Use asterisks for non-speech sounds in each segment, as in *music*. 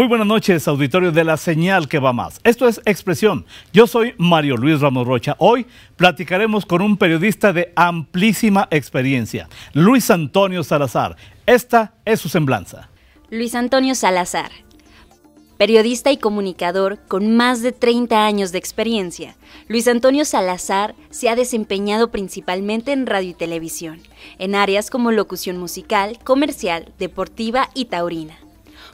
Muy buenas noches, auditorio de la señal que va más. Esto es Expresión. Yo soy Mario Luis Ramos Rocha. Hoy platicaremos con un periodista de amplísima experiencia, Luis Antonio Salazar. Esta es su semblanza. Luis Antonio Salazar, periodista y comunicador con más de 30 años de experiencia, Luis Antonio Salazar se ha desempeñado principalmente en radio y televisión, en áreas como locución musical, comercial, deportiva y taurina.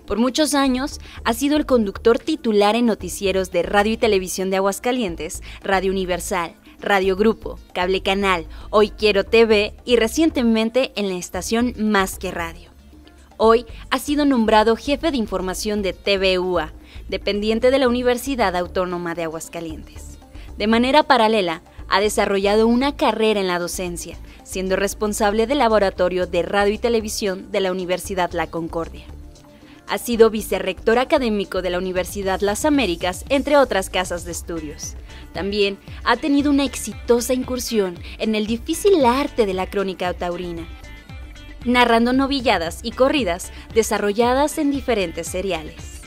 Por muchos años ha sido el conductor titular en noticieros de Radio y Televisión de Aguascalientes, Radio Universal, Radio Grupo, Cable Canal, Hoy Quiero TV y recientemente en la estación Más que Radio. Hoy ha sido nombrado jefe de información de TVUA, dependiente de la Universidad Autónoma de Aguascalientes. De manera paralela, ha desarrollado una carrera en la docencia, siendo responsable del laboratorio de radio y televisión de la Universidad La Concordia. Ha sido vicerrector académico de la Universidad Las Américas, entre otras casas de estudios. También ha tenido una exitosa incursión en el difícil arte de la crónica taurina, narrando novilladas y corridas desarrolladas en diferentes seriales.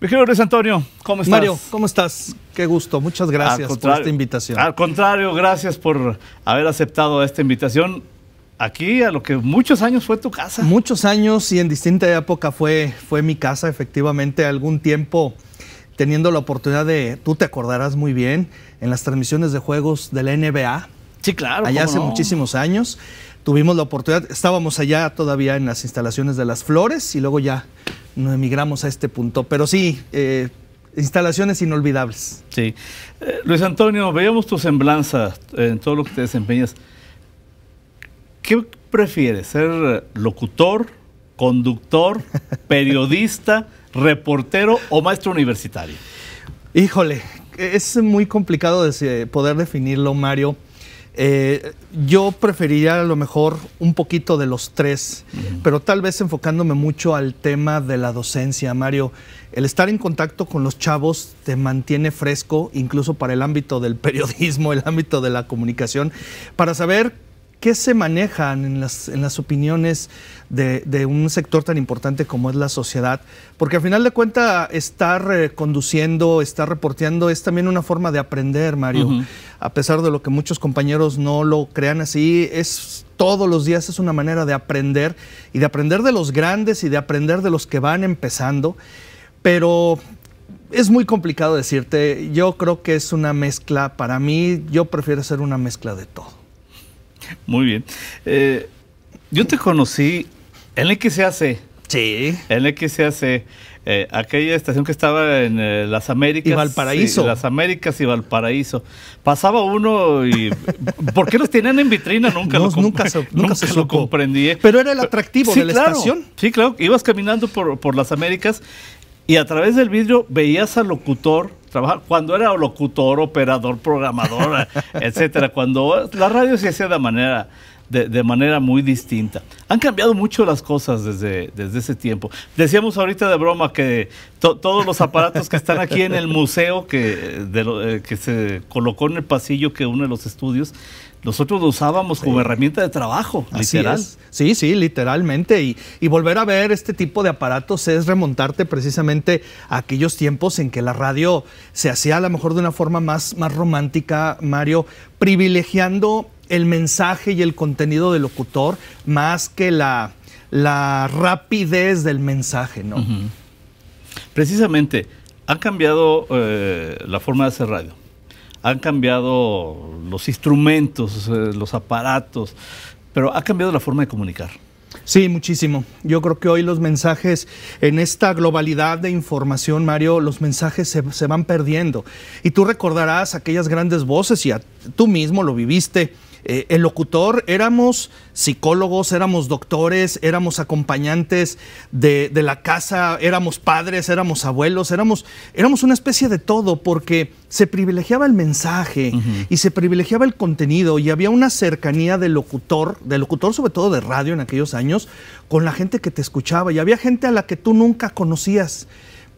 Mi Antonio, ¿cómo estás? Mario, ¿cómo estás? Qué gusto, muchas gracias por esta invitación. Al contrario, gracias por haber aceptado esta invitación aquí a lo que muchos años fue tu casa. Muchos años y en distinta época fue, fue mi casa, efectivamente, algún tiempo teniendo la oportunidad de, tú te acordarás muy bien, en las transmisiones de juegos de la NBA. Sí, claro. Allá hace muchísimos años tuvimos la oportunidad, estábamos allá todavía en las instalaciones de las flores y luego ya nos emigramos a este punto. Pero sí, eh, instalaciones inolvidables. Sí. Eh, Luis Antonio, veíamos tu semblanza en todo lo que te desempeñas. ¿Qué prefieres? ¿Ser locutor, conductor, *laughs* periodista, reportero o maestro universitario? Híjole, es muy complicado poder definirlo, Mario. Eh, yo preferiría a lo mejor un poquito de los tres, pero tal vez enfocándome mucho al tema de la docencia, Mario. El estar en contacto con los chavos te mantiene fresco, incluso para el ámbito del *laughs* periodismo, el ámbito de la comunicación, para saber ¿Qué se manejan en las, opiniones de, un sector tan importante como es la sociedad? Porque al final de cuentas, estar eh, conduciendo, estar reporteando es también una forma de aprender, Mario. A pesar de lo que muchos compañeros no lo crean así, es todos los días es una manera de aprender y de aprender de los grandes y de aprender de los que van empezando. Pero es muy complicado decirte, yo creo que es una mezcla, para mí yo prefiero ser una mezcla de todo. Muy bien. Eh, yo te conocí en se hace Sí. En la se eh, aquella estación que estaba en eh, las Américas. Y Valparaíso. las Américas y Valparaíso. Pasaba uno y... *laughs* ¿Por qué los tenían en vitrina? Nunca lo, nunca nunca se lo comprendí. Pero era el atractivo de la estación. Sí, claro. Ibas caminando por, por las Américas y a través del vidrio veías al locutor trabajar, cuando era locutor, operador, programador, *laughs* etcétera, cuando la radio se hacía de manera de, manera muy distinta. Han cambiado mucho las cosas desde, desde ese tiempo. Decíamos ahorita de broma que todos los aparatos que están aquí en el museo que, eh, que se colocó en el pasillo que une los estudios, nosotros lo usábamos como herramienta de trabajo, literal. Sí, sí, literalmente. Y, volver a ver este tipo de aparatos es remontarte precisamente a aquellos tiempos en que la radio se hacía a lo mejor de una forma más, más romántica, Mario, privilegiando el mensaje y el contenido del locutor más que la, la rapidez del mensaje, ¿no? Precisamente, ha cambiado eh, la forma de hacer radio han cambiado los instrumentos, eh, los aparatos, pero ha cambiado la forma de comunicar. Sí, muchísimo. Yo creo que hoy los mensajes, en esta globalidad de información, Mario, los mensajes se, van perdiendo. Y tú recordarás aquellas grandes voces y tú mismo lo viviste eh, el locutor, éramos psicólogos, éramos doctores, éramos acompañantes de, la casa, éramos padres, éramos abuelos, éramos, éramos una especie de todo porque se privilegiaba el mensaje y se privilegiaba el contenido y había una cercanía del locutor, del locutor sobre todo de radio en aquellos años, con la gente que te escuchaba y había gente a la que tú nunca conocías,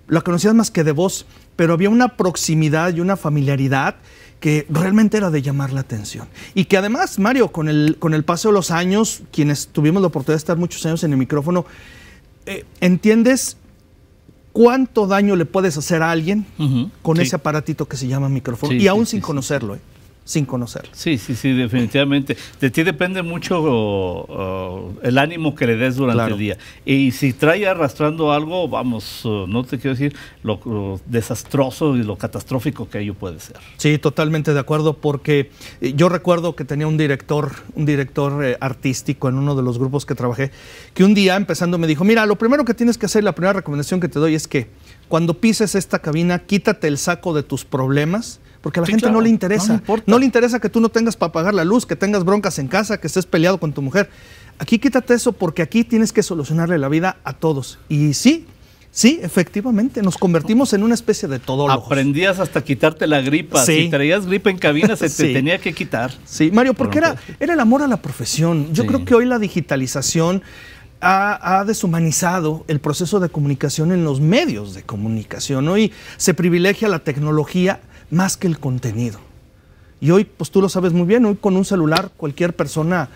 la conocías más que de voz, pero había una proximidad y una familiaridad que realmente era de llamar la atención. Y que además, Mario, con el, con el paso de los años, quienes tuvimos la oportunidad de estar muchos años en el micrófono, eh, entiendes cuánto daño le puedes hacer a alguien con ese aparatito que se llama micrófono, y aún sin conocerlo. ¿eh? sin conocerlo. Sí, sí, sí, definitivamente. De ti depende mucho oh, oh, el ánimo que le des durante el día. Y si trae arrastrando algo, vamos, oh, no te quiero decir lo, desastroso y lo catastrófico que ello puede ser. Sí, totalmente de acuerdo, porque eh, yo recuerdo que tenía un director, un director eh, artístico en uno de los grupos que trabajé, que un día empezando me dijo, mira, lo primero que tienes que hacer, la primera recomendación que te doy es que cuando pises esta cabina, quítate el saco de tus problemas porque a la gente no le interesa. No, le interesa que tú no tengas para pagar la luz, que tengas broncas en casa, que estés peleado con tu mujer. Aquí quítate eso porque aquí tienes que solucionarle la vida a todos. Y sí, sí, efectivamente, nos convertimos en una especie de todólogos. Aprendías hasta quitarte la gripa. Si traías gripa en cabina se *laughs* te tenía que quitar. Sí, Mario, porque era, era el amor a la profesión. Yo creo que hoy la digitalización ha, deshumanizado el proceso de comunicación en los medios de comunicación. Hoy se privilegia la tecnología más que el contenido. Y hoy, pues tú lo sabes muy bien, hoy con un celular cualquier persona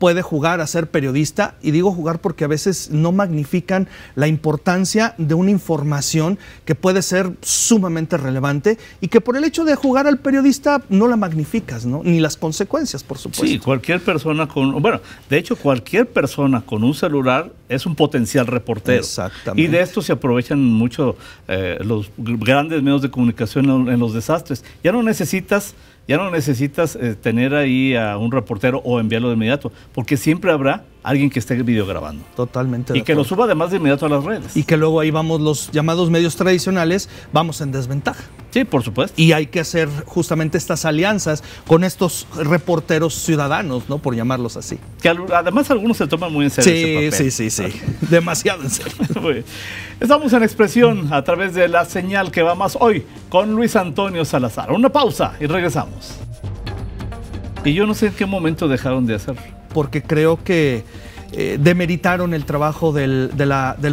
puede jugar a ser periodista, y digo jugar porque a veces no magnifican la importancia de una información que puede ser sumamente relevante y que por el hecho de jugar al periodista no la magnificas, ¿no? Ni las consecuencias, por supuesto. Sí, cualquier persona con, bueno, de hecho cualquier persona con un celular es un potencial reportero. Exactamente. Y de esto se aprovechan mucho eh, los grandes medios de comunicación en los desastres. Ya no necesitas ya no necesitas eh, tener ahí a un reportero o enviarlo de inmediato, porque siempre habrá alguien que esté videograbando. Totalmente. Y que lo suba además de inmediato a las redes. Y que luego ahí vamos los llamados medios tradicionales, vamos en desventaja. Sí, por supuesto. Y hay que hacer justamente estas alianzas con estos reporteros ciudadanos, ¿no? Por llamarlos así. Que además algunos se toman muy en serio. Sí, ese papel. sí, sí, sí. *laughs* Demasiado en serio. *laughs* Estamos en expresión a través de la señal que va más hoy con Luis Antonio Salazar. Una pausa y regresamos. Y yo no sé en qué momento dejaron de hacer porque creo que eh, demeritaron el trabajo del,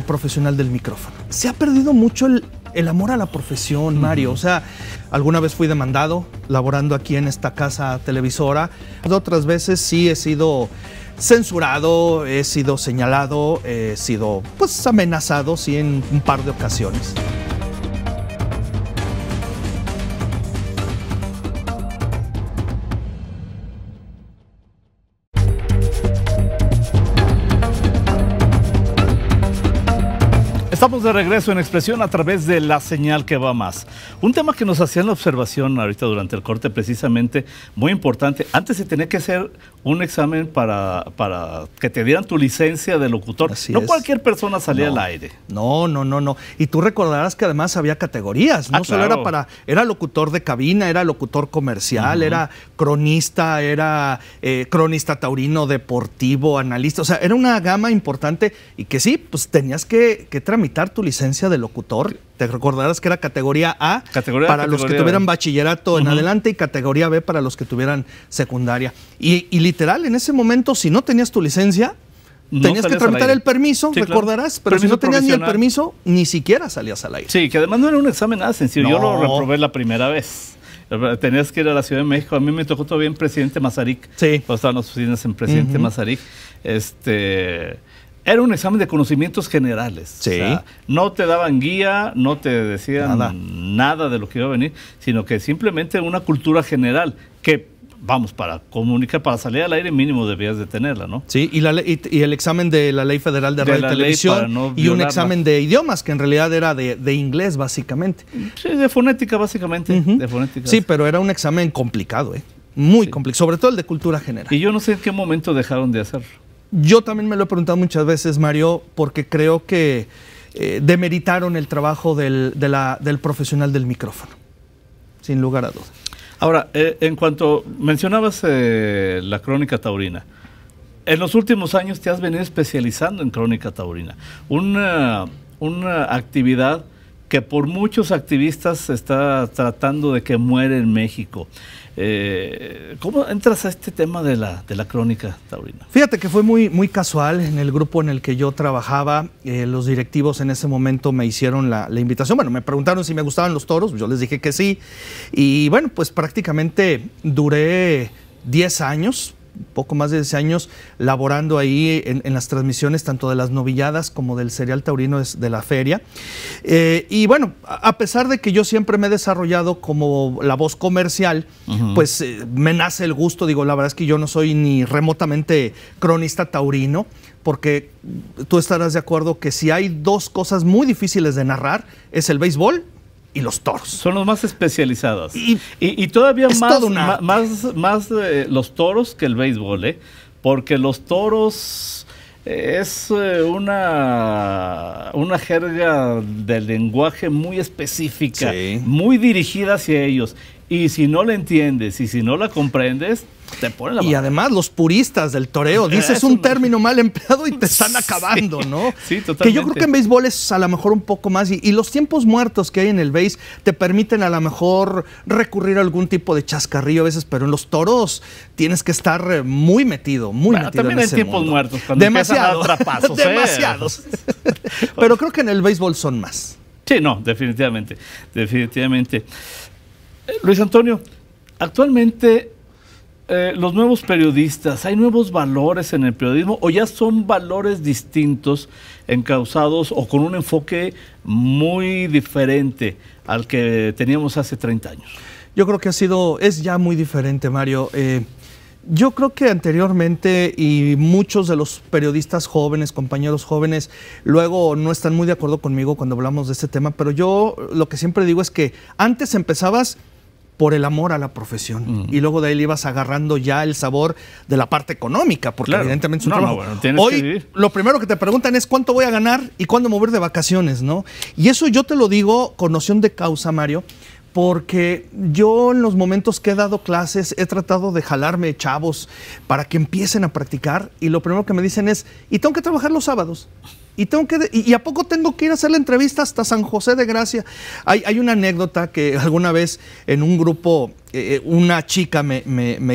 profesional del micrófono. Se ha perdido mucho el, amor a la profesión, Mario. O sea, alguna vez fui demandado laborando aquí en esta casa televisora. Otras veces sí he sido censurado, he sido señalado, he sido pues amenazado sí en un par de ocasiones. Estamos de regreso en expresión a través de la señal que va más. Un tema que nos hacían la observación ahorita durante el corte, precisamente, muy importante. Antes se tenía que hacer un examen para, para que te dieran tu licencia de locutor. no cualquier persona salía al aire. No, no, no, no. Y tú recordarás que además había categorías. Ah, no solo era para. Era locutor de cabina, era locutor comercial, era cronista, era eh, cronista taurino, deportivo, analista. O sea, era una gama importante y que sí, pues tenías que, que tramitar tu licencia de locutor. Te recordarás que era categoría A para los que tuvieran bachillerato en adelante y categoría B para los que tuvieran secundaria. Y, literal, en ese momento, si no tenías tu licencia, tenías que tramitar el permiso, recordarás, pero si no tenías ni el permiso, ni siquiera salías al aire. Sí, que además no era un examen nada sencillo. Yo lo reprobé la primera vez. Tenías que ir a la Ciudad de México. A mí me tocó todavía en Presidente Mazarik. Sí. Cuando estaban las oficinas en Presidente Mazarik. Este era un examen de conocimientos generales. no te daban guía, no te decían nada. de lo que iba a venir, sino que simplemente una cultura general que vamos, para comunicar, para salir al aire mínimo debías de tenerla, ¿no? Sí, y, la, el examen de la Ley Federal de, Radio y Televisión y un examen de idiomas, que en realidad era de, inglés, básicamente. Sí, de fonética, básicamente. de fonética, sí, pero era un examen complicado, ¿eh? Muy complicado, sobre todo el de cultura general. Y yo no sé en qué momento dejaron de hacerlo. Yo también me lo he preguntado muchas veces, Mario, porque creo que eh, demeritaron el trabajo del, del, profesional del micrófono, sin lugar a dudas. Ahora, eh, en cuanto mencionabas eh, la crónica taurina, en los últimos años te has venido especializando en crónica taurina, una, una actividad que por muchos activistas se está tratando de que muere en México. Eh, ¿Cómo entras a este tema de la, crónica taurina? Fíjate que fue muy, muy casual en el grupo en el que yo trabajaba. Eh, los directivos en ese momento me hicieron la, la, invitación. Bueno, me preguntaron si me gustaban los toros. Yo les dije que sí. Y bueno, pues prácticamente duré 10 años poco más de 10 años laborando ahí en, las transmisiones tanto de las novilladas como del cereal taurino de la feria. Eh, y bueno, a pesar de que yo siempre me he desarrollado como la voz comercial, pues eh, me nace el gusto, digo, la verdad es que yo no soy ni remotamente cronista taurino, porque tú estarás de acuerdo que si hay dos cosas muy difíciles de narrar, es el béisbol y los toros. Son los más especializados. Y, todavía más, más, más eh, los toros que el béisbol, ¿eh? Porque los toros eh, es eh, una, una jerga del lenguaje muy específica, muy dirigida hacia ellos. Y si no la entiendes y si no la comprendes, y además los puristas del toreo, *laughs* dices un término mal empleado y te están *laughs* acabando, ¿no? Sí, totalmente. Que yo creo que en béisbol es a lo mejor un poco más y, los tiempos muertos que hay en el béis te permiten a lo mejor recurrir a algún tipo de chascarrillo a veces, pero en los toros tienes que estar eh, muy metido, muy bueno, metido también hay tiempos muertos cuando Demasiado. *laughs* ¿eh? Demasiados. pero creo que en el béisbol son más. Sí, no, definitivamente, definitivamente. Eh, Luis Antonio, actualmente eh, los nuevos periodistas, ¿hay nuevos valores en el periodismo o ya son valores distintos encausados o con un enfoque muy diferente al que teníamos hace 30 años? Yo creo que ha sido, es ya muy diferente, Mario. Eh, yo creo que anteriormente y muchos de los periodistas jóvenes, compañeros jóvenes, luego no están muy de acuerdo conmigo cuando hablamos de este tema, pero yo lo que siempre digo es que antes empezabas por el amor a la profesión. Y luego de ahí le ibas agarrando ya el sabor de la parte económica, porque evidentemente es un trabajo. Hoy lo primero que te preguntan es cuánto voy a ganar y cuándo mover de vacaciones, ¿no? Y eso yo te lo digo con noción de causa, Mario, porque yo en los momentos que he dado clases he tratado de jalarme chavos para que empiecen a practicar y lo primero que me dicen es, y tengo que trabajar los sábados. Y, tengo que, y, a poco tengo que ir a hacer la entrevista hasta San José de Gracia. Hay, hay una anécdota que alguna vez en un grupo eh, eh, una chica me,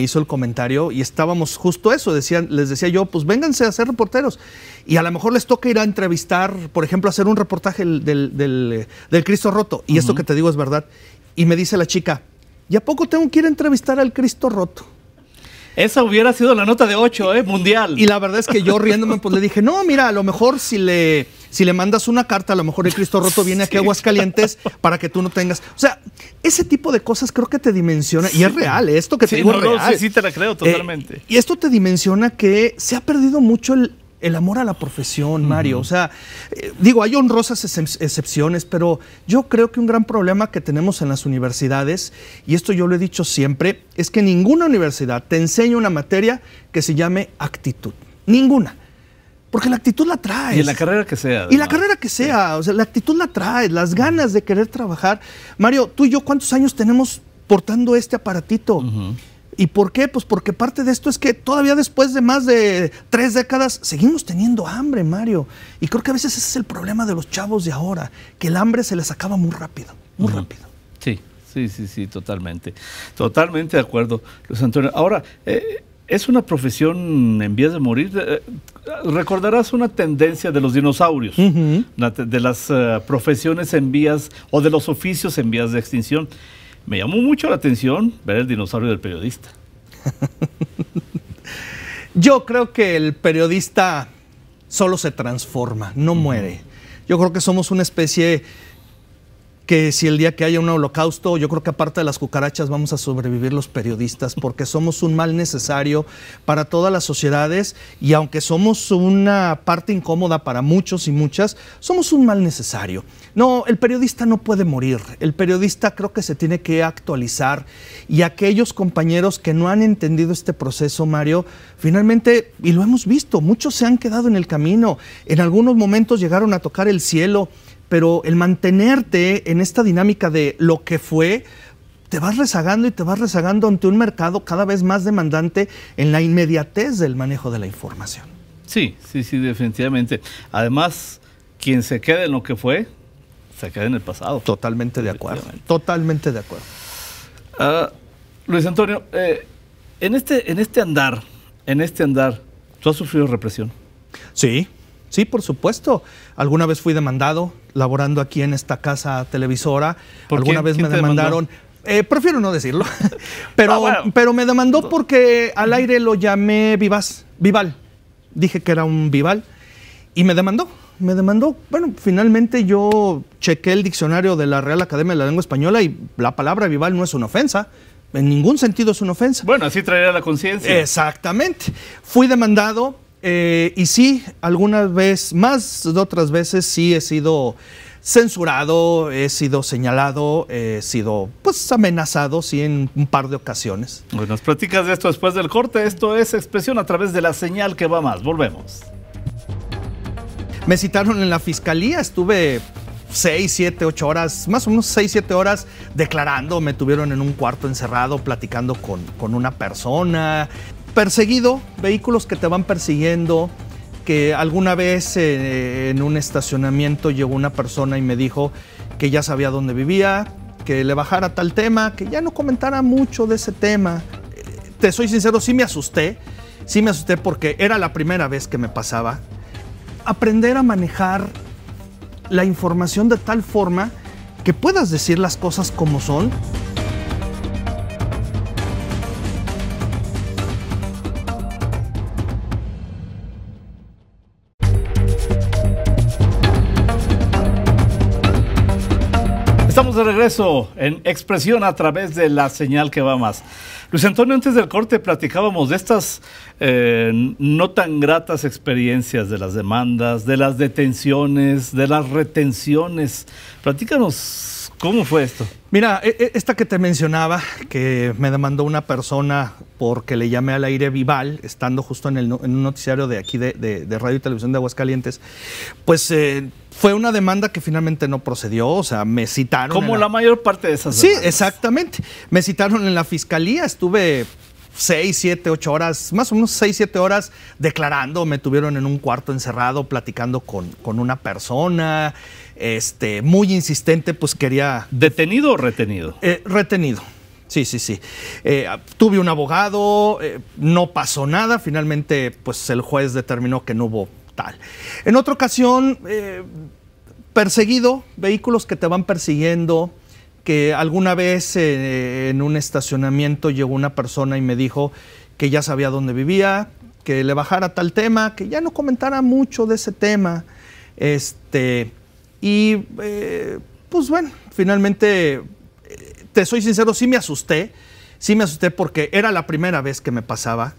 hizo el comentario y estábamos justo eso. Decían, les decía yo, pues vénganse a ser reporteros. Y a lo mejor les toca ir a entrevistar, por ejemplo, hacer un reportaje del, Cristo roto. Y esto que te digo es verdad. Y me dice la chica, ¿y a poco tengo que ir a entrevistar al Cristo roto? Esa hubiera sido la nota de 8, ¿eh? Mundial. Y la verdad es que yo riéndome, pues le dije, no, mira, a lo mejor si le, si le mandas una carta, a lo mejor el Cristo Roto viene aquí a Aguascalientes para que tú no tengas. O sea, ese tipo de cosas creo que te dimensiona, y es real, eh, esto que te digo sí, te la creo eh, totalmente. y esto te dimensiona que se ha perdido mucho el, el amor a la profesión, Mario. O sea, eh, digo, hay honrosas excepciones, pero yo creo que un gran problema que tenemos en las universidades, y esto yo lo he dicho siempre, es que ninguna universidad te enseña una materia que se llame actitud. Ninguna. Porque la actitud la traes. Y en la carrera que sea. Y la carrera que sea. O sea, la actitud la trae las ganas de querer trabajar. Mario, tú y yo, ¿cuántos años tenemos portando este aparatito? ¿Y por qué? Pues porque parte de esto es que todavía después de más de tres décadas seguimos teniendo hambre, Mario. Y creo que a veces ese es el problema de los chavos de ahora, que el hambre se les acaba muy rápido, muy rápido. Sí, sí, sí, sí, totalmente. Totalmente de acuerdo, Luis Antonio. Ahora, eh, es una profesión en vías de morir. Eh, recordarás una tendencia de los dinosaurios, de las eh, profesiones en vías o de los oficios en vías de extinción. Me llamó mucho la atención ver el dinosaurio del periodista. *laughs* Yo creo que el periodista solo se transforma, no muere. Yo creo que somos una especie que si el día que haya un holocausto, yo creo que aparte de las cucarachas vamos a sobrevivir los periodistas, porque somos un mal necesario para todas las sociedades y aunque somos una parte incómoda para muchos y muchas, somos un mal necesario. No, el periodista no puede morir, el periodista creo que se tiene que actualizar y aquellos compañeros que no han entendido este proceso, Mario, finalmente, y lo hemos visto, muchos se han quedado en el camino, en algunos momentos llegaron a tocar el cielo pero el mantenerte en esta dinámica de lo que fue, te vas rezagando y te vas rezagando ante un mercado cada vez más demandante en la inmediatez del manejo de la información. Sí, sí, sí, definitivamente. Además, quien se quede en lo que fue, se queda en el pasado. Totalmente de acuerdo. Totalmente de acuerdo. Ah, Luis Antonio, eh, en, este, en este andar, en este andar, ¿tú has sufrido represión? Sí, Sí, por supuesto. Alguna vez fui demandado laborando aquí en esta casa televisora. ¿Por Alguna vez me demandaron. Eh, prefiero no decirlo, *laughs* pero, ah, pero me demandó porque al aire lo llamé Vivas, vival. Dije que era un vival y me demandó. Me demandó. Bueno, finalmente yo chequé el diccionario de la Real Academia de la Lengua Española y la palabra vival no es una ofensa. En ningún sentido es una ofensa. Bueno, así traerá la conciencia. Exactamente. Fui demandado, eh, y sí, algunas veces, más de otras veces sí he sido censurado, he sido señalado, he sido pues amenazado, sí, en un par de ocasiones. Bueno, nos platicas de esto después del corte. Esto es expresión a través de la señal que va más. Volvemos. Me citaron en la fiscalía, estuve seis, siete, ocho horas, más o menos seis, siete horas declarando. Me tuvieron en un cuarto encerrado platicando con, con una persona, perseguido, vehículos que te van persiguiendo, que alguna vez eh, en un estacionamiento llegó una persona y me dijo que ya sabía dónde vivía, que le bajara tal tema, que ya no comentara mucho de ese tema. te soy sincero, sí me asusté, sí me asusté porque era la primera vez que me pasaba. Aprender a manejar la información de tal forma que puedas decir las cosas como son. regreso en Expresión a través de la señal que va más. Luis Antonio, antes del corte platicábamos de estas eh, no tan gratas experiencias de las demandas, de las detenciones, de las retenciones. Platícanos cómo fue esto. Mira, e, e, esta que te mencionaba, que me demandó una persona porque le llamé al aire Vival, estando justo en, en un noticiario de aquí de, Radio y Televisión de Aguascalientes, pues eh, fue una demanda que finalmente no procedió, o sea, me citaron. Como la... mayor parte de esas. Sí, exactamente. Me citaron en la fiscalía, estuve seis siete ocho horas, más o menos seis siete horas declarando, me tuvieron en un cuarto encerrado platicando con, una persona, este, muy insistente, pues quería... ¿Detenido o retenido? Eh, retenido, Sí, sí, sí. Eh, tuve un abogado, eh, no pasó nada, finalmente pues el juez determinó que no hubo tal. En otra ocasión, eh, perseguido, vehículos que te van persiguiendo, que alguna vez en un estacionamiento llegó una persona y me dijo que ya sabía dónde vivía, que le bajara tal tema, que ya no comentara mucho de ese tema. Este, y pues bueno, finalmente te soy sincero, sí me asusté, sí me asusté porque era la primera vez que me pasaba.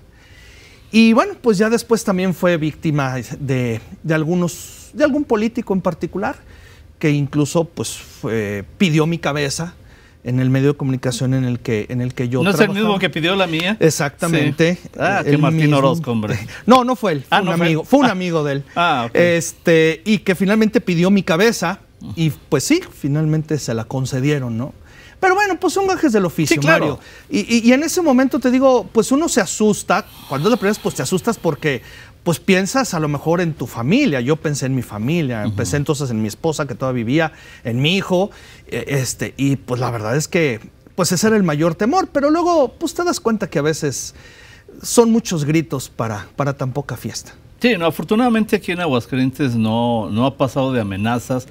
Y bueno, pues ya después también fue víctima de, algunos, de algún político en particular, que incluso pues pidió mi cabeza en el medio de comunicación en el que, en el que yo. ¿No es el mismo que pidió la mía? Exactamente. Ah, que Martín Orozco, hombre. *laughs* No, no fue él. Fue ah, un amigo. Fue, un ah. amigo de él. Ah, ok. Este, y que finalmente pidió mi cabeza. Y pues sí, finalmente se la concedieron, ¿no? Pero bueno, pues son gajes del oficio, Mario. Y, en ese momento te digo, pues uno se asusta, cuando es la primera pues te asustas porque pues piensas a lo mejor en tu familia. Yo pensé en mi familia, pensé empecé entonces en mi esposa que todavía vivía, en mi hijo, e, este, y pues la verdad es que pues ese era el mayor temor, pero luego pues te das cuenta que a veces son muchos gritos para, para tan poca fiesta. Sí, no, afortunadamente aquí en Aguascalientes no, no ha pasado de amenazas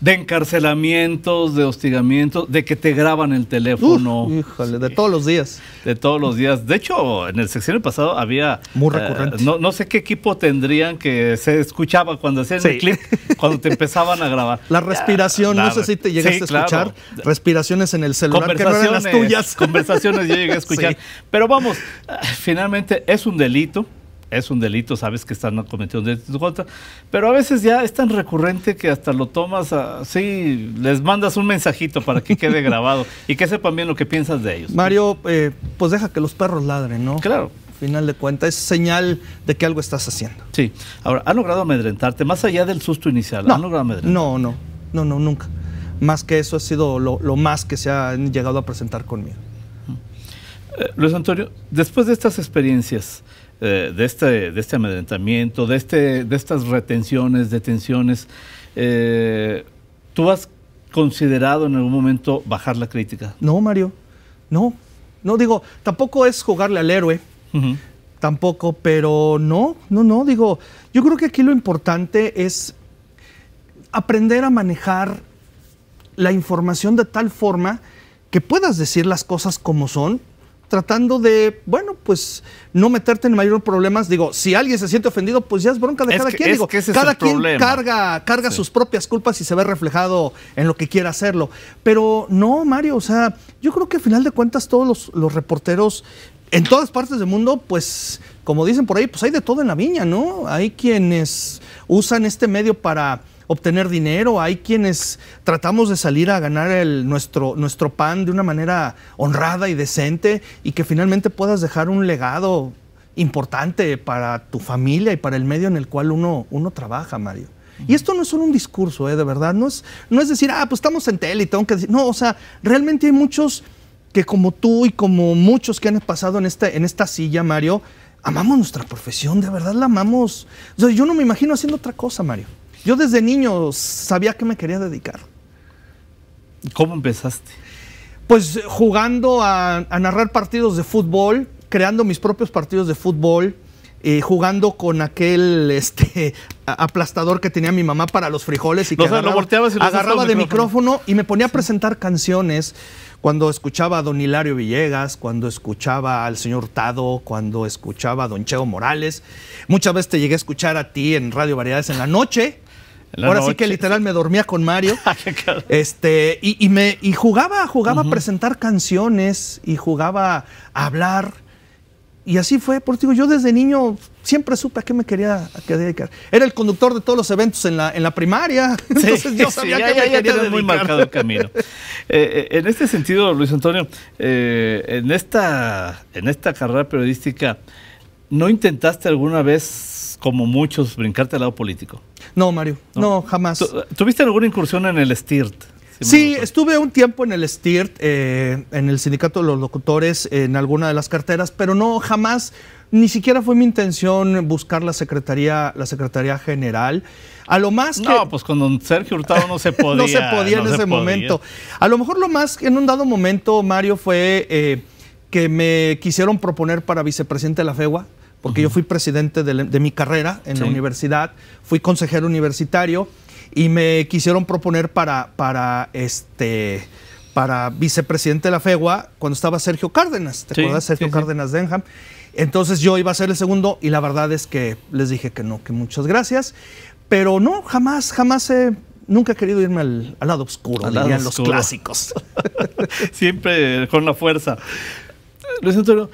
de encarcelamientos, de hostigamientos, de que te graban el teléfono. híjole, de todos los días. De todos los días. De hecho, en el sexenio pasado había... Muy eh, recurrente. no, sé qué equipo tendrían que se escuchaba cuando hacían el clip, cuando te empezaban a grabar. La respiración, no sé si te llegaste a escuchar. Respiraciones en el celular que no las tuyas. Conversaciones yo llegué a escuchar. *laughs* Pero vamos, eh, finalmente es un delito es un delito, sabes que están cometiendo un delito pero a veces ya es tan recurrente que hasta lo tomas así, les mandas un mensajito para que quede *laughs* grabado y que sepan bien lo que piensas de ellos. Mario, eh, pues deja que los perros ladren, ¿no? Claro final de cuentas, es señal de que algo estás haciendo. Sí. Ahora, ¿han logrado amedrentarte? Más allá del susto inicial, no, ¿han logrado amedrentarte? No, no, no, no, nunca. Más que eso ha sido lo, más que se han llegado a presentar conmigo. Eh, Luis Antonio, después de estas experiencias, eh, de, este, de este amedrentamiento, de, este, de estas retenciones, detenciones, eh, ¿tú has considerado en algún momento bajar la crítica? No, Mario, no. No digo, tampoco es jugarle al héroe, tampoco, pero no, no, no, digo, yo creo que aquí lo importante es aprender a manejar la información de tal forma que puedas decir las cosas como son, tratando de, bueno, pues no meterte en mayores problemas. Digo, si alguien se siente ofendido, pues ya es bronca de cada quien. Digo, cada quien carga, carga sus propias culpas y se ve reflejado en lo que quiera hacerlo. Pero no, Mario, o sea, yo creo que al final de cuentas todos los, los reporteros en todas partes del mundo, pues, como dicen por ahí, pues hay de todo en la viña, ¿no? Hay quienes usan este medio para obtener dinero, hay quienes tratamos de salir a ganar nuestro, nuestro pan de una manera honrada y decente y que finalmente puedas dejar un legado importante para tu familia y para el medio en el cual uno, uno trabaja, Mario. Y esto no es solo un discurso, ¿eh? de verdad, no es, no es decir, ah, pues estamos en tele y tengo que decir, no, o sea, realmente hay muchos que como tú y como muchos que han pasado en esta, en esta silla, Mario, amamos nuestra profesión, de verdad la amamos. O sea, yo no me imagino haciendo otra cosa, Mario. Yo desde niño sabía que me quería dedicar. ¿Cómo empezaste? Pues eh, jugando a, narrar partidos de fútbol, creando mis propios partidos de fútbol, eh, jugando con aquel *laughs* este, aplastador que tenía mi mamá para los frijoles y que agarraba, de micrófono. micrófono. y me ponía a presentar canciones cuando escuchaba a don Hilario Villegas, cuando escuchaba al señor Tado, cuando escuchaba a don Cheo Morales. Muchas veces te llegué a escuchar a ti en Radio Variedades en la noche. Ahora sí que literal me dormía con Mario. *laughs* este, y, me, y jugaba, jugaba a presentar canciones y jugaba a hablar. Y así fue, porque digo, yo desde niño siempre supe a qué me quería dedicar. Era el conductor de todos los eventos en la, en la primaria. *laughs* Entonces yo sabía que me quería muy marcado el *laughs* camino. Eh, eh, en este sentido, Luis Antonio, eh, en, esta, en esta carrera periodística, ¿no intentaste alguna vez como muchos, brincarte al lado político. No, Mario, no, jamás. ¿Tuviste alguna incursión en el STIRT? Sí, estuve un tiempo en el STIRT, eh, en el Sindicato de los Locutores, en alguna de las carteras, pero no, jamás, ni siquiera fue mi intención buscar la Secretaría, la secretaría General. A lo más que... No, pues con don Sergio Hurtado no se podía. *laughs* no se podía en ese momento. A lo mejor lo más en un dado momento, Mario, fue eh, que me quisieron proponer para vicepresidente de la FEGUA porque yo fui presidente de, mi carrera en la universidad, fui consejero universitario y me quisieron proponer para, para este para vicepresidente de la FEGUA cuando estaba Sergio Cárdenas, ¿te acuerdas? Sergio Cárdenas Denham. Entonces yo iba a ser el segundo y la verdad es que les dije que no, que muchas gracias, pero no, jamás, jamás he nunca he querido irme al, lado oscuro, los clásicos. *laughs* Siempre con la fuerza. Luis Antonio,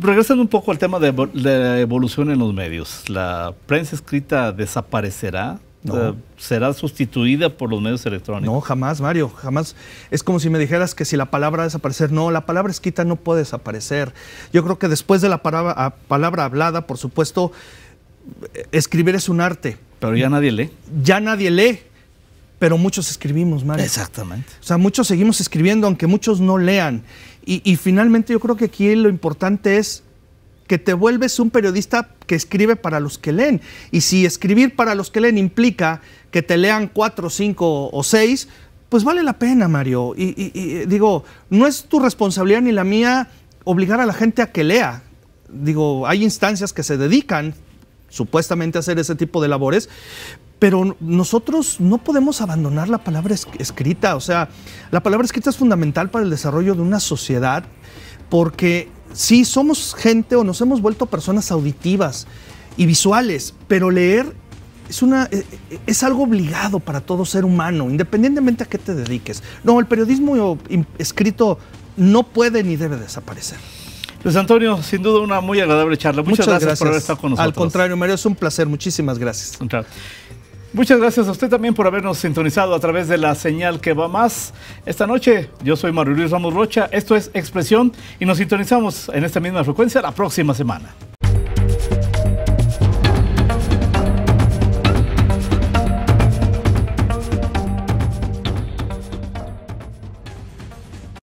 regresando un poco al tema de, la evolución en los medios, ¿la prensa escrita desaparecerá? No. ¿Será sustituida por los medios electrónicos? No, jamás, Mario, jamás. Es como si me dijeras que si la palabra desaparecer, no, la palabra escrita no puede desaparecer. Yo creo que después de la palabra hablada, por supuesto, eh, escribir es un arte. Pero ya nadie lee. Ya nadie lee pero muchos escribimos, Mario. Exactamente. O sea, muchos seguimos escribiendo, aunque muchos no lean. Y, finalmente yo creo que aquí lo importante es que te vuelves un periodista que escribe para los que leen. Y si escribir para los que leen implica que te lean cuatro, cinco o seis, pues vale la pena, Mario. y digo, no es tu responsabilidad ni la mía obligar a la gente a que lea. Digo, hay instancias que se dedican supuestamente a hacer ese tipo de labores, pero nosotros no podemos abandonar la palabra escrita. O sea, la palabra escrita es fundamental para el desarrollo de una sociedad porque si somos gente o nos hemos vuelto personas auditivas y visuales, pero leer es, una, e-, e-, es algo obligado para todo ser humano, independientemente a qué te dediques. No, el periodismo escrito no puede ni debe desaparecer. Luis Antonio, sin duda una muy agradable charla. Muchas, gracias, por haber estado con nosotros. Al contrario, Mario, es un placer. Muchísimas gracias. Muchas gracias a usted también por habernos sintonizado a través de la señal que va más. Esta noche yo soy Mario Luis Ramos Rocha, esto es Expresión y nos sintonizamos en esta misma frecuencia la próxima semana.